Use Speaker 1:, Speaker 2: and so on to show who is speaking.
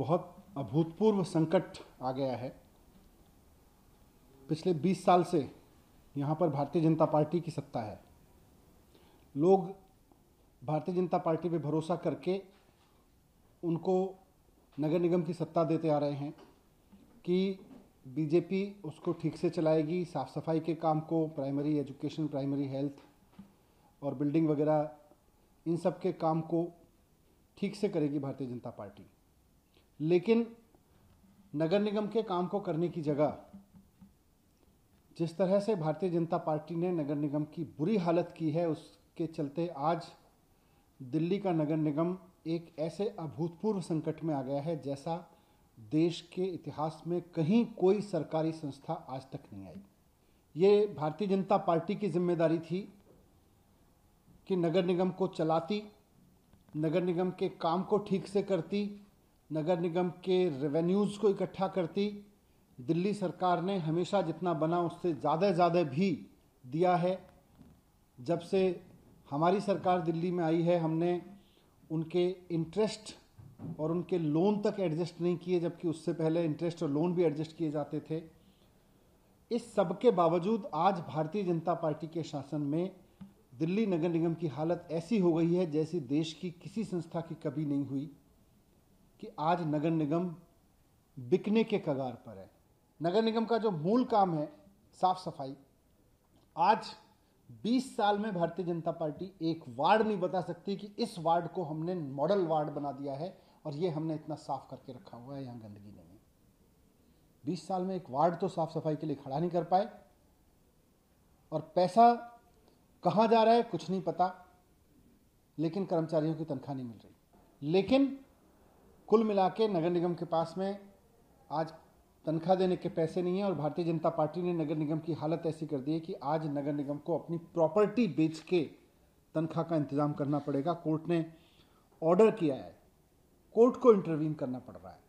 Speaker 1: बहुत अभूतपूर्व संकट आ गया है पिछले 20 साल से यहाँ पर भारतीय जनता पार्टी की सत्ता है लोग भारतीय जनता पार्टी पे भरोसा करके उनको नगर निगम की सत्ता देते आ रहे हैं कि बीजेपी उसको ठीक से चलाएगी साफ सफाई के काम को प्राइमरी एजुकेशन प्राइमरी हेल्थ और बिल्डिंग वगैरह इन सब के काम को ठीक से करेगी भारतीय जनता पार्टी लेकिन नगर निगम के काम को करने की जगह जिस तरह से भारतीय जनता पार्टी ने नगर निगम की बुरी हालत की है उसके चलते आज दिल्ली का नगर निगम एक ऐसे अभूतपूर्व संकट में आ गया है जैसा देश के इतिहास में कहीं कोई सरकारी संस्था आज तक नहीं आई ये भारतीय जनता पार्टी की जिम्मेदारी थी कि नगर निगम को चलाती नगर निगम के काम को ठीक से करती नगर निगम के रेवेन्यूज़ को इकट्ठा करती दिल्ली सरकार ने हमेशा जितना बना उससे ज़्यादा ज़्यादा भी दिया है जब से हमारी सरकार दिल्ली में आई है हमने उनके इंटरेस्ट और उनके लोन तक एडजस्ट नहीं किए जबकि उससे पहले इंटरेस्ट और लोन भी एडजस्ट किए जाते थे इस सब के बावजूद आज भारतीय जनता पार्टी के शासन में दिल्ली नगर निगम की हालत ऐसी हो गई है जैसी देश की किसी संस्था की कभी नहीं हुई कि आज नगर निगम बिकने के कगार पर है नगर निगम का जो मूल काम है साफ सफाई आज 20 साल में भारतीय जनता पार्टी एक वार्ड नहीं बता सकती कि इस वार्ड को हमने मॉडल वार्ड बना दिया है और ये हमने इतना साफ करके रखा हुआ है यहाँ गंदगी नहीं है बीस साल में एक वार्ड तो साफ सफाई के लिए खड़ा नहीं कर पाए और पैसा कहाँ जा रहा है कुछ नहीं पता लेकिन कर्मचारियों की तनख्वाह नहीं मिल रही लेकिन कुल मिला के नगर निगम के पास में आज तनख्वाह देने के पैसे नहीं है और भारतीय जनता पार्टी ने नगर निगम की हालत ऐसी कर दी है कि आज नगर निगम को अपनी प्रॉपर्टी बेच के तनख्वाह का इंतज़ाम करना पड़ेगा कोर्ट ने ऑर्डर किया है कोर्ट को इंटरवीन करना पड़ रहा है